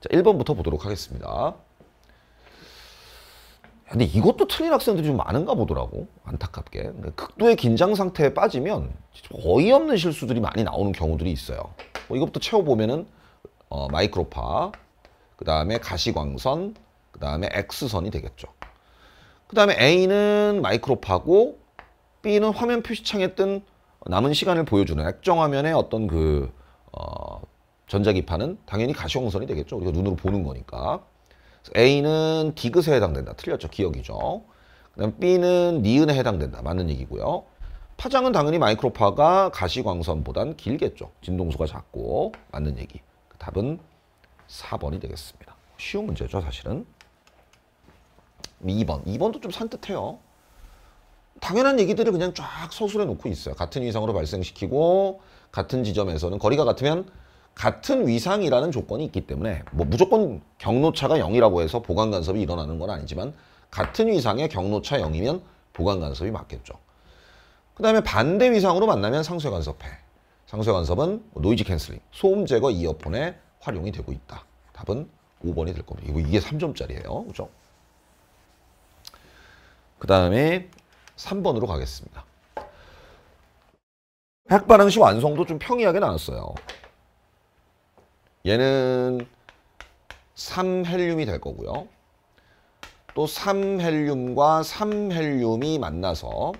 자, 1번부터 보도록 하겠습니다. 근데 이것도 틀린 학생들이 좀 많은가 보더라고. 안타깝게. 극도의 긴장 상태에 빠지면 어이없는 실수들이 많이 나오는 경우들이 있어요. 뭐 이것부터 채워보면은 어, 마이크로파, 그 다음에 가시광선, 그 다음에 X선이 되겠죠. 그 다음에 A는 마이크로파고 B는 화면 표시창에 뜬 남은 시간을 보여주는 액정화면의 어떤 그 어, 전자기판은 당연히 가시공선이 되겠죠. 우리가 눈으로 보는 거니까. A는 디귿에 해당된다. 틀렸죠. 기억이죠. 그다음 B는 니은에 해당된다. 맞는 얘기고요. 파장은 당연히 마이크로파가 가시광선보단 길겠죠. 진동수가 작고 맞는 얘기. 그 답은 4번이 되겠습니다. 쉬운 문제죠, 사실은. 2번. 2번도 좀 산뜻해요. 당연한 얘기들을 그냥 쫙 서술해 놓고 있어요. 같은 위상으로 발생시키고 같은 지점에서는 거리가 같으면 같은 위상이라는 조건이 있기 때문에 뭐 무조건 경로차가 0이라고 해서 보관 간섭이 일어나는 건 아니지만 같은 위상의 경로차 0이면 보관 간섭이 맞겠죠. 그 다음에 반대 위상으로 만나면 상쇄 간섭해. 상쇄 간섭은 노이즈 캔슬링, 소음 제거 이어폰에 활용이 되고 있다. 답은 5번이 될 겁니다. 이거 이게 3점짜리예요. 그죠? 그 다음에 3번으로 가겠습니다. 핵반응시 완성도 좀 평이하게 나왔어요 얘는 3헬륨이 될 거고요. 또 3헬륨과 3헬륨이 만나서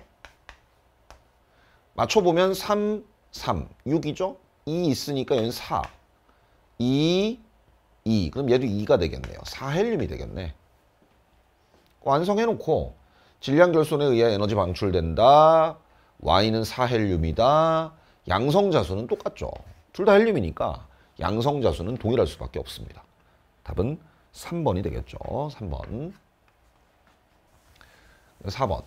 맞춰보면 3, 3, 6이죠? 2 있으니까 얘는 4, 2, 2. 그럼 얘도 2가 되겠네요. 4헬륨이 되겠네. 완성해놓고 질량 결손에 의해 에너지 방출된다. Y는 4헬륨이다. 양성자수는 똑같죠. 둘 다 헬륨이니까 양성자 수는 동일할 수밖에 없습니다. 답은 3번이 되겠죠. 3번. 4번.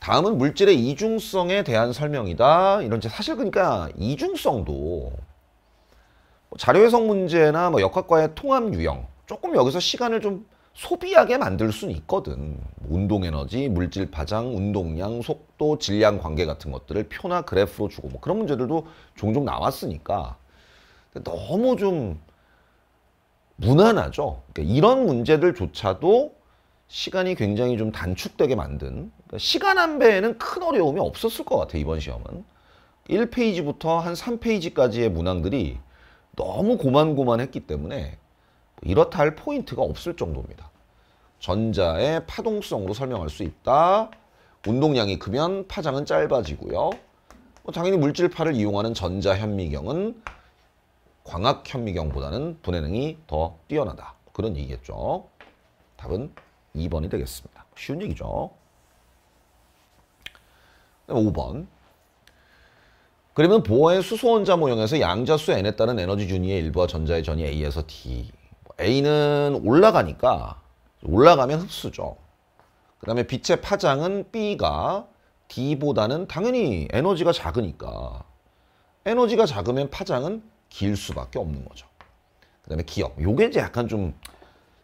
다음은 물질의 이중성에 대한 설명이다. 이런 제 사실 그러니까 이중성도 뭐 자료해석 문제나 뭐 역학과의 통합 유형 조금 여기서 시간을 좀 소비하게 만들 수는 있거든. 운동 에너지, 물질 파장, 운동량, 속도, 질량 관계 같은 것들을 표나 그래프로 주고 뭐 그런 문제들도 종종 나왔으니까 너무 좀 무난하죠. 그러니까 이런 문제들조차도 시간이 굉장히 좀 단축되게 만든 그러니까 시간 안 배에는 큰 어려움이 없었을 것 같아요. 이번 시험은. 1페이지부터 한 3페이지까지의 문항들이 너무 고만고만했기 때문에 이렇다 할 포인트가 없을 정도입니다. 전자의 파동성으로 설명할 수 있다. 운동량이 크면 파장은 짧아지고요. 뭐 당연히 물질파를 이용하는 전자현미경은 광학 현미경보다는 분해능이 더 뛰어나다. 그런 얘기겠죠. 답은 2번이 되겠습니다. 쉬운 얘기죠. 5번. 그러면 보어의 수소 원자 모형에서 양자수 n에 따른 에너지 준위의 일부와 전자의 전이 a에서 d. a는 올라가니까 올라가면 흡수죠. 그 다음에 빛의 파장은 b가 d보다는 당연히 에너지가 작으니까 에너지가 작으면 파장은 길 수밖에 없는 거죠. 그 다음에 기업. 요게 이제 약간 좀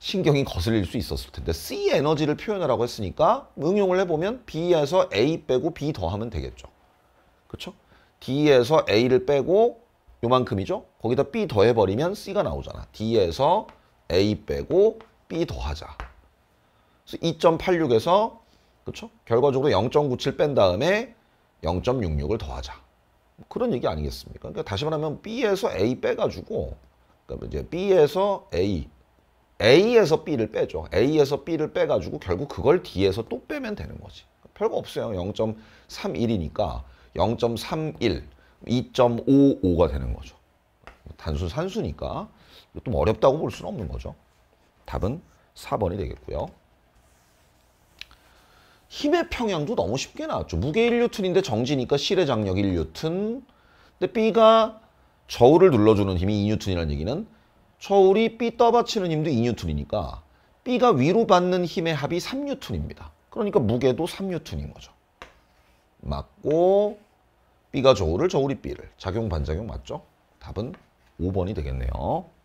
신경이 거슬릴 수 있었을 텐데 C 에너지를 표현하라고 했으니까 응용을 해보면 B에서 A 빼고 B 더하면 되겠죠. 그렇죠? D에서 A를 빼고 요만큼이죠. 거기다 B 더해버리면 C가 나오잖아. D에서 A 빼고 B 더하자. 2.86에서 그렇죠? 결과적으로 0.97 뺀 다음에 0.66을 더하자. 그런 얘기 아니겠습니까? 그러니까 다시 말하면 B에서 A 빼가지고 그러니까 이제 B에서 A A에서 B를 빼죠. A에서 B를 빼가지고 결국 그걸 D에서 또 빼면 되는 거지. 별거 없어요. 0.31이니까 0.31, 2.55가 되는 거죠. 단순 산수니까 좀 어렵다고 볼 수는 없는 거죠. 답은 4번이 되겠고요. 힘의 평양도 너무 쉽게 나왔죠. 무게 1뉴턴인데 정지니까 실의 장력 1뉴턴. 근데 B가 저울을 눌러주는 힘이 2뉴턴이라는 얘기는 저울이 B 떠받치는 힘도 2뉴턴이니까 B가 위로 받는 힘의 합이 3뉴턴입니다. 그러니까 무게도 3뉴턴인 거죠. 맞고 B가 저울을 저울이 B를 작용 반작용 맞죠? 답은 5번이 되겠네요.